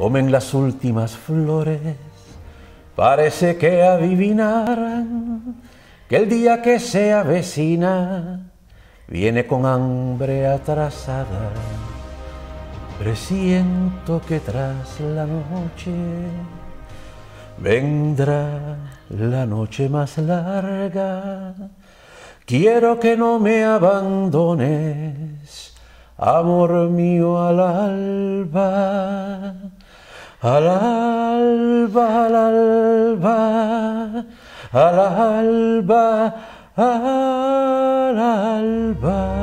comen las últimas flores. Parece que adivinarán que el día que se avecina viene con hambre atrasada. Presiento que tras la noche vendrá la noche más larga. Quiero que no me abandones, amor mío al alba. Al alba, al alba, al alba, al alba.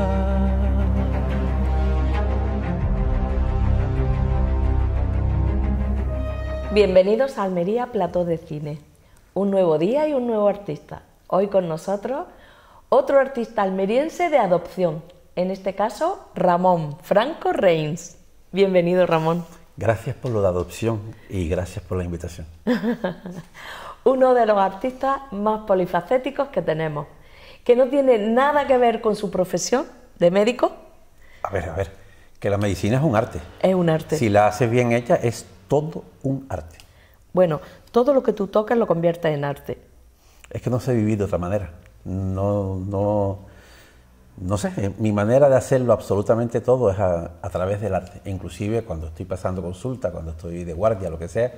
Bienvenidos a Almería Plató de Cine. Un nuevo día y un nuevo artista. Hoy con nosotros otro artista almeriense de adopción, en este caso Ramón Franco Reins. Bienvenido Ramón. Gracias por lo de adopción y gracias por la invitación. Uno de los artistas más polifacéticos que tenemos, que no tiene nada que ver con su profesión de médico. A ver, a ver, que la medicina es un arte. Es un arte. Si la haces bien hecha, es todo un arte. Bueno, todo lo que tú tocas lo conviertes en arte. Es que no sé vivir de otra manera. No, no no sé, eh, mi manera de hacerlo absolutamente todo es a, través del arte. Inclusive cuando estoy pasando consulta, cuando estoy de guardia, lo que sea,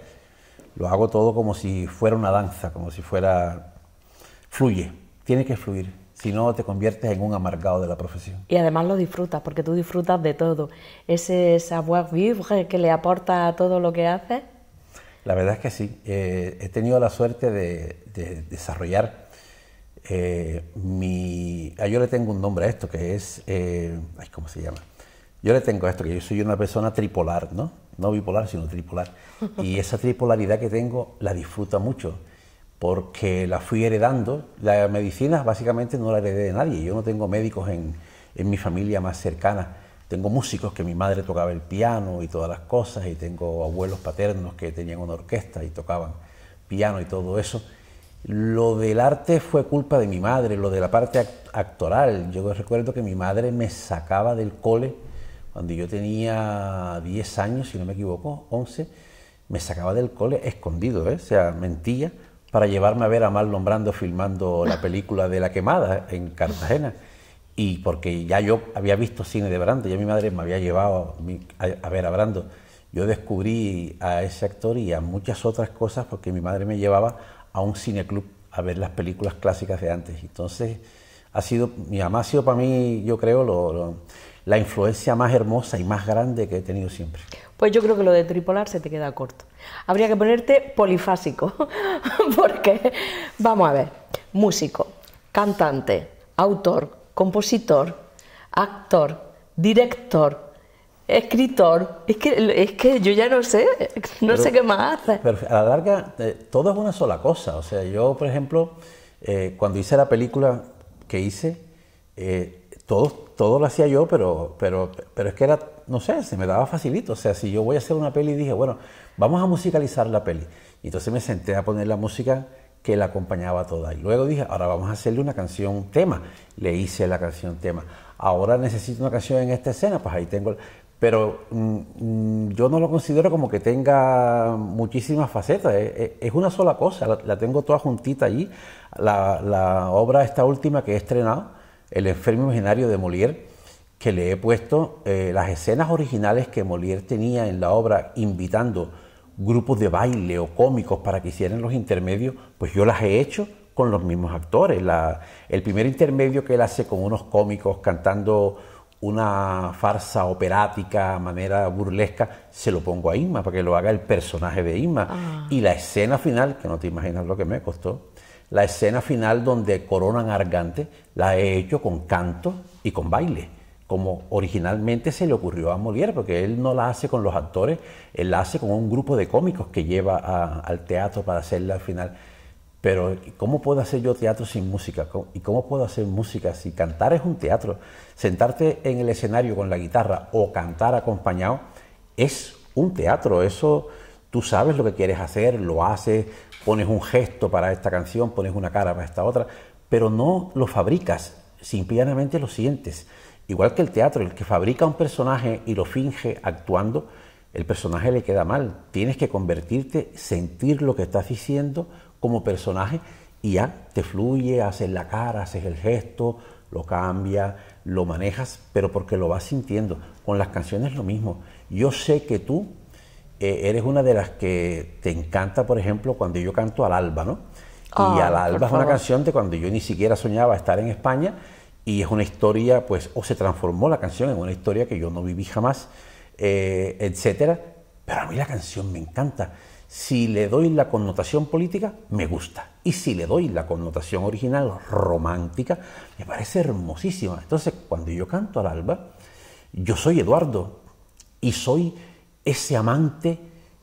lo hago todo como si fuera una danza, como si fuera... Fluye, tiene que fluir, si no te conviertes en un amargado de la profesión. Y además lo disfrutas, porque tú disfrutas de todo. Ese savoir-vivre que le aporta a todo lo que haces. La verdad es que sí. Eh, he tenido la suerte de, desarrollar eh, mi Ah, yo le tengo un nombre a esto, que es, eh, ay, ¿cómo se llama? Yo le tengo a esto, que yo soy una persona tripolar, ¿no? No bipolar, sino tripolar. Y esa tripolaridad que tengo la disfruto mucho, porque la fui heredando. La medicina básicamente no la heredé de nadie. Yo no tengo médicos en, en mi familia más cercana. Tengo músicos que mi madre tocaba el piano y todas las cosas, y tengo abuelos paternos que tenían una orquesta y tocaban piano y todo eso lo del arte fue culpa de mi madre, lo de la parte actoral. Yo recuerdo que mi madre me sacaba del cole cuando yo tenía 10 años, si no me equivoco, 11, me sacaba del cole escondido, ¿eh? o sea, mentía, para llevarme a ver a Marlon Brando filmando la película de La Quemada en Cartagena. Y porque ya yo había visto cine de Brando, ya mi madre me había llevado a ver a Brando. Yo descubrí a ese actor y a muchas otras cosas porque mi madre me llevaba a un cineclub a ver las películas clásicas de antes. Entonces, ha sido, mi mamá ha sido para mí, yo creo, la influencia más hermosa y más grande que he tenido siempre. Pues yo creo que lo de tripolar se te queda corto. Habría que ponerte polifásico, porque, vamos a ver, músico, cantante, autor, compositor, actor, director, escritor. Es que, es que yo ya no sé, no sé qué más hace. Pero a la larga, eh, todo es una sola cosa. O sea, yo, por ejemplo, eh, cuando hice la película que hice, eh, todo, todo lo hacía yo, pero, pero, pero es que era, no sé, se me daba facilito. O sea, si yo voy a hacer una peli, y dije, bueno, vamos a musicalizar la peli. Y entonces me senté a poner la música que la acompañaba toda. Y luego dije, ahora vamos a hacerle una canción tema. Le hice la canción tema. Ahora necesito una canción en esta escena, pues ahí tengo pero mm, mm, yo no lo considero como que tenga muchísimas facetas, eh, eh, es, una sola cosa, la, tengo toda juntita allí. La, obra esta última que he estrenado, El enfermo imaginario de Molière, que le he puesto eh, las escenas originales que Molière tenía en la obra invitando grupos de baile o cómicos para que hicieran los intermedios, pues yo las he hecho con los mismos actores. el primer intermedio que él hace con unos cómicos cantando una farsa operática, manera burlesca, se lo pongo a Inma para que lo haga el personaje de Inma. Ah. Y la escena final, que no te imaginas lo que me costó, la escena final donde coronan a Argante, la he hecho con canto y con baile, como originalmente se le ocurrió a Molière, porque él no la hace con los actores, él la hace con un grupo de cómicos que lleva al teatro para hacerla al final. Pero ¿cómo puedo hacer yo teatro sin música? ¿Y cómo puedo hacer música si cantar es un teatro? Sentarte en el escenario con la guitarra o cantar acompañado es un teatro. Eso tú sabes lo que quieres hacer, lo haces, pones un gesto para esta canción, pones una cara para esta otra, pero no lo fabricas, simplemente lo sientes. Igual que el teatro, el que fabrica un personaje y lo finge actuando, el personaje le queda mal. Tienes que convertirte, sentir lo que estás diciendo, como personaje y ya te fluye, haces la cara, haces el gesto, lo cambia, lo manejas, pero porque lo vas sintiendo. Con las canciones lo mismo. Yo sé que tú eh, eres una de las que te encanta, por ejemplo, cuando yo canto al alba, ¿no? y ah, al alba es una canción de cuando yo ni siquiera soñaba estar en España y es una historia, pues, o se transformó la canción en una historia que yo no viví jamás, etc. Eh, etcétera. Pero a mí la canción me encanta. Si le doy la connotación política, me gusta. Y si le doy la connotación original romántica, me parece hermosísima. Entonces, cuando yo canto al alba, yo soy Eduardo y soy ese amante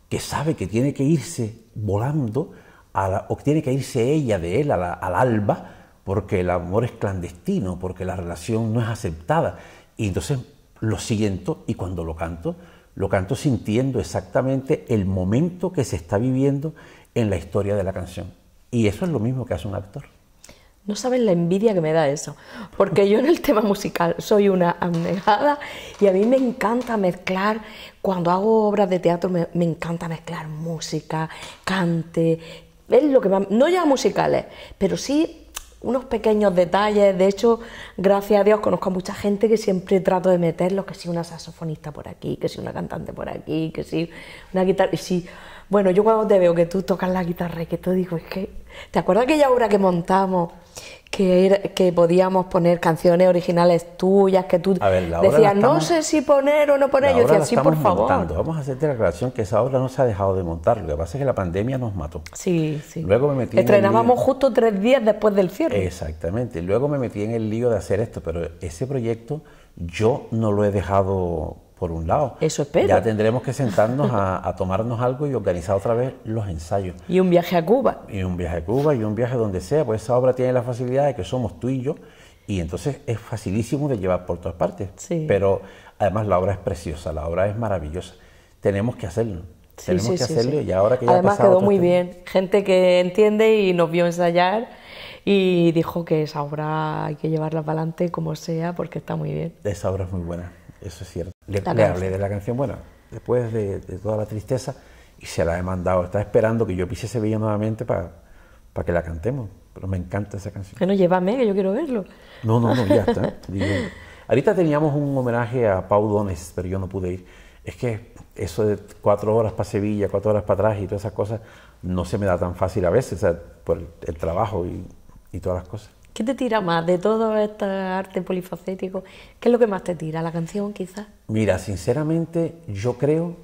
que sabe que tiene que irse volando o tiene que irse ella de él al alba porque el amor es clandestino, porque la relación no es aceptada. Y entonces lo siento y cuando lo canto, lo canto sintiendo exactamente el momento que se está viviendo en la historia de la canción. Y eso es lo mismo que hace un actor. No saben la envidia que me da eso, porque yo en el tema musical soy una abnegada y a mí me encanta mezclar, cuando hago obras de teatro me, me encanta mezclar música, cante, es lo que no ya musicales, pero sí unos pequeños detalles. De hecho, gracias a Dios conozco a mucha gente que siempre trato de meterlos, que si una saxofonista por aquí, que si una cantante por aquí, que si una guitarra. Y si, bueno, yo cuando te veo que tú tocas la guitarra y que tú digo, es que, ¿te acuerdas aquella obra que montamos? que, podíamos poner canciones originales tuyas, que tú decías, no sé si poner o no poner, yo decía, sí, por favor. Vamos a hacerte la aclaración que esa obra no se ha dejado de montar, lo que pasa es que la pandemia nos mató. Sí, sí. Luego me metí Estrenábamos justo tres días después del cierre. Exactamente, luego me metí en el lío de hacer esto, pero ese proyecto yo no lo he dejado por un lado. Eso Ya tendremos que sentarnos a, tomarnos algo y organizar otra vez los ensayos. Y un viaje a Cuba. Y un viaje a Cuba y un viaje donde sea, pues esa obra tiene la facilidad de que somos tú y yo y entonces es facilísimo de llevar por todas partes. Pero además la obra es preciosa, la obra es maravillosa. Tenemos que hacerlo. Tenemos que hacerlo y ahora que ya Además ha quedó muy este bien. Gente que entiende y nos vio ensayar y dijo que esa obra hay que llevarla para adelante como sea porque está muy bien. Esa obra es muy buena, eso es cierto. Le, hablé de la canción, bueno, después de, toda la tristeza, y se la he mandado. Está esperando que yo pise Sevilla nuevamente para para que la cantemos. Pero me encanta esa canción. Que no llévame, que yo quiero verlo. No, no, ya está. ahorita teníamos un homenaje a Pau Dones, pero yo no pude ir. Es que eso de cuatro horas para Sevilla, cuatro horas para atrás y todas esas cosas, no se me da tan fácil a veces, o sea, por el, trabajo y todas las cosas. ¿Qué te tira más de todo este arte polifacético? ¿Qué es lo que más te tira? ¿La canción quizás? Mira, sinceramente yo creo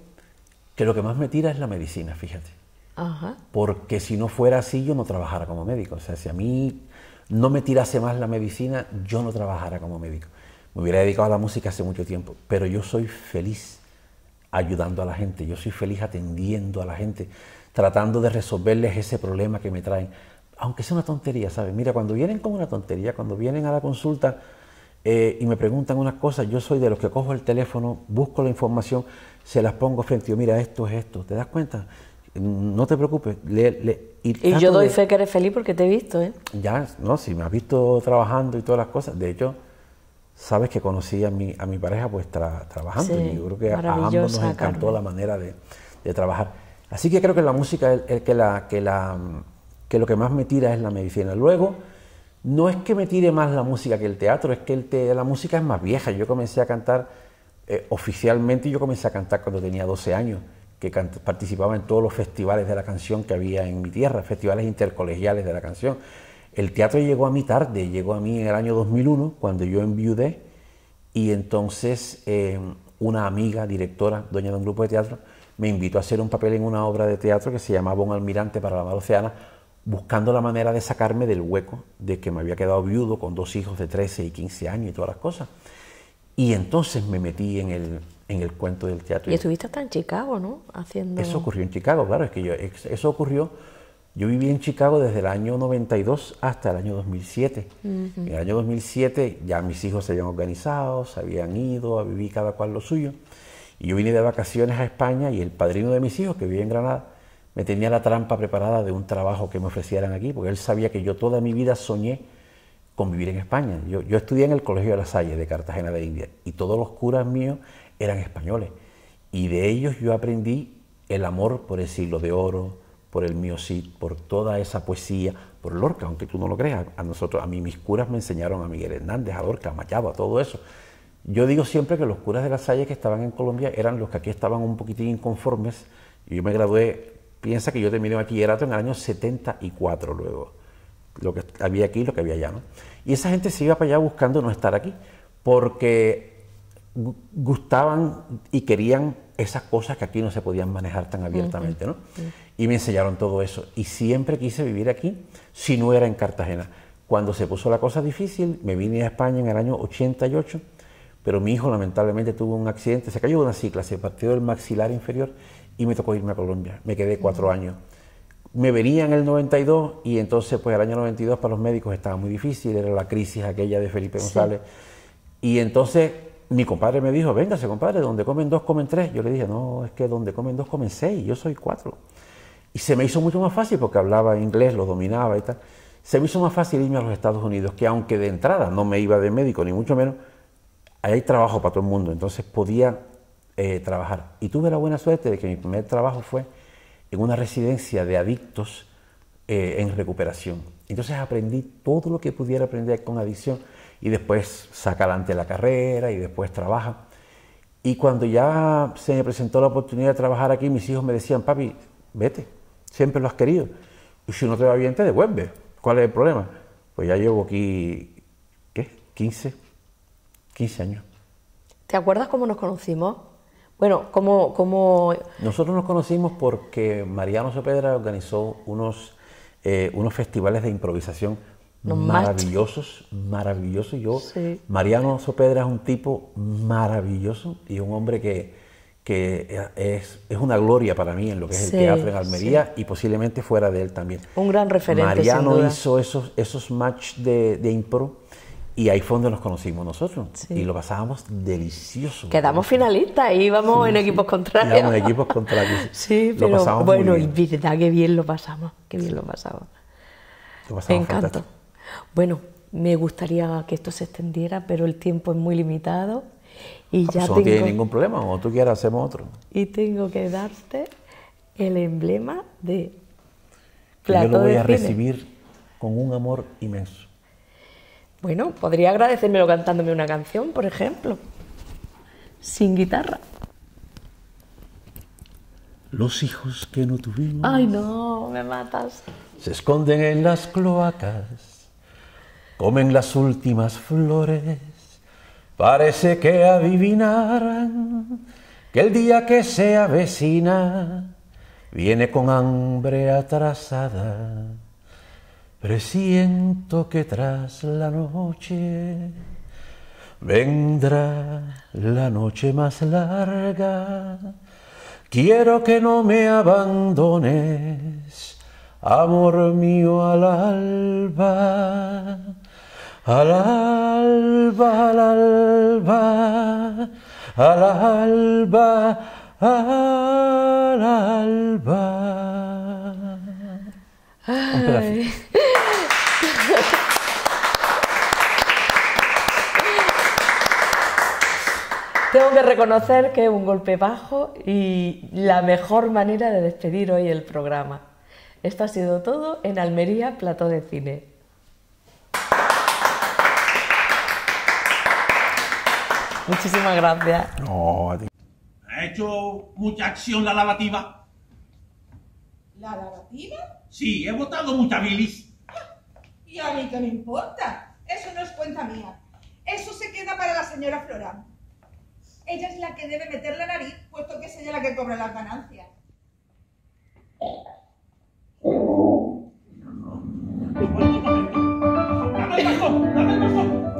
que lo que más me tira es la medicina, fíjate. Ajá. Porque si no fuera así yo no trabajara como médico. O sea, si a mí no me tirase más la medicina, yo no trabajara como médico. Me hubiera dedicado a la música hace mucho tiempo, pero yo soy feliz ayudando a la gente, yo soy feliz atendiendo a la gente, tratando de resolverles ese problema que me traen aunque sea una tontería, ¿sabes? Mira, cuando vienen con una tontería, cuando vienen a la consulta eh, y me preguntan unas cosas, yo soy de los que cojo el teléfono, busco la información, se las pongo frente a yo, mira, esto es esto, ¿te das cuenta? No te preocupes. Le, y, yo doy fe que eres feliz porque te he visto, ¿eh? Ya, no, si me has visto trabajando y todas las cosas. De hecho, sabes que conocí a mi, a mi pareja pues trabajando sí, y yo creo que a ambos nos encantó la manera de, trabajar. Así que creo que la música es el que la... Que la que lo que más me tira es la medicina. Luego, no es que me tire más la música que el teatro, es que la música es más vieja. Yo comencé a cantar eh, oficialmente, yo comencé a cantar cuando tenía 12 años, que participaba en todos los festivales de la canción que había en mi tierra, festivales intercolegiales de la canción. El teatro llegó a mí tarde, llegó a mí en el año 2001, cuando yo enviudé, y entonces eh, una amiga, directora, dueña de un grupo de teatro, me invitó a hacer un papel en una obra de teatro que se llamaba Un almirante para la mar buscando la manera de sacarme del hueco de que me había quedado viudo con dos hijos de 13 y 15 años y todas las cosas. Y entonces me metí en el, en el cuento del teatro. Y estuviste hasta en Chicago, ¿no? Haciendo... Eso ocurrió en Chicago, claro, es que yo, eso ocurrió... Yo viví en Chicago desde el año 92 hasta el año 2007. En el año 2007 ya mis hijos se habían organizado, se habían ido a vivir cada cual lo suyo. Y yo vine de vacaciones a España y el padrino de mis hijos, que vive en Granada, me tenía la trampa preparada de un trabajo que me ofrecieran aquí, porque él sabía que yo toda mi vida soñé con vivir en España. Yo, estudié en el Colegio de las Salle de Cartagena de India y todos los curas míos eran españoles. Y de ellos yo aprendí el amor por el siglo de oro, por el mío sí, por toda esa poesía, por Lorca, aunque tú no lo creas. A nosotros, a mí mis curas me enseñaron a Miguel Hernández, a Lorca, a Machado, a todo eso. Yo digo siempre que los curas de las Salle que estaban en Colombia eran los que aquí estaban un poquitín inconformes. Y yo me gradué Piensa que yo terminé bachillerato en el año 74 luego, lo que había aquí, lo que había allá. ¿no? Y esa gente se iba para allá buscando no estar aquí, porque gustaban y querían esas cosas que aquí no se podían manejar tan abiertamente. ¿no? Y me enseñaron todo eso. Y siempre quise vivir aquí, si no era en Cartagena. Cuando se puso la cosa difícil, me vine a España en el año 88, pero mi hijo lamentablemente tuvo un accidente, se cayó de una cicla, se partió el maxilar inferior y me tocó irme a Colombia. Me quedé cuatro años. Me venía en el 92 y entonces pues el año 92 para los médicos estaba muy difícil, era la crisis aquella de Felipe González. Y entonces mi compadre me dijo, véngase compadre, donde comen dos comen tres. Yo le dije, no, es que donde comen dos comen seis, yo soy cuatro. Y se me hizo mucho más fácil porque hablaba inglés, lo dominaba y tal. Se me hizo más fácil irme a los Estados Unidos, que aunque de entrada no me iba de médico, ni mucho menos, ahí hay trabajo para todo el mundo. Entonces podía eh, trabajar. Y tuve la buena suerte de que mi primer trabajo fue en una residencia de adictos eh, en recuperación. Entonces aprendí todo lo que pudiera aprender con adicción y después saca adelante la carrera y después trabaja. Y cuando ya se me presentó la oportunidad de trabajar aquí, mis hijos me decían, papi, vete, siempre lo has querido. Y si no te va bien, te devuelve. ¿Cuál es el problema? Pues ya llevo aquí, ¿qué? 15, 15 años. ¿Te acuerdas cómo nos conocimos? Bueno, ¿cómo...? como... Nosotros nos conocimos porque Mariano Sopedra organizó unos, eh, unos festivales de improvisación maravillosos, maravillosos. Yo, Mariano Sopedra es un tipo maravilloso y un hombre que, que es, una gloria para mí en lo que es el teatro en Almería y posiblemente fuera de él también. Un gran referente. Mariano sin hizo esos, esos match de, de impro y ahí fue donde nos conocimos nosotros. Y lo pasábamos delicioso. Quedamos finalistas y íbamos en equipos contrarios. Íbamos en equipos contrarios. sí, pero bueno, y verdad que bien lo pasamos. Qué bien lo pasamos. Lo me encanta. Bueno, me gustaría que esto se extendiera, pero el tiempo es muy limitado. Y ah, pues ya No tiene ningún problema, o tú quieras, hacemos otro. Y tengo que darte el emblema de Claro. Yo lo voy a recibir con un amor inmenso. Bueno, podría agradecérmelo cantándome una canción, por ejemplo. Sin guitarra. Los hijos que no tuvimos. Ay, no, me matas. Se esconden en las cloacas, comen las últimas flores. Parece que adivinarán que el día que se avecina viene con hambre atrasada. Presiento que tras la noche vendrá la noche más larga. Quiero que no me abandones, amor mío, al alba, al alba, al alba, al alba, al alba. Tengo que reconocer que es un golpe bajo y la mejor manera de despedir hoy el programa. Esto ha sido todo en Almería Plató de Cine. Muchísimas gracias. No, ¿Ha hecho mucha acción la lavativa? ¿La lavativa? Sí, he votado mucha bilis. Ah, ¿Y a mí qué me importa? Eso no es cuenta mía. Eso se queda para la señora Florán ella es la que debe meter la nariz, puesto que es ella la que cobra las ganancias.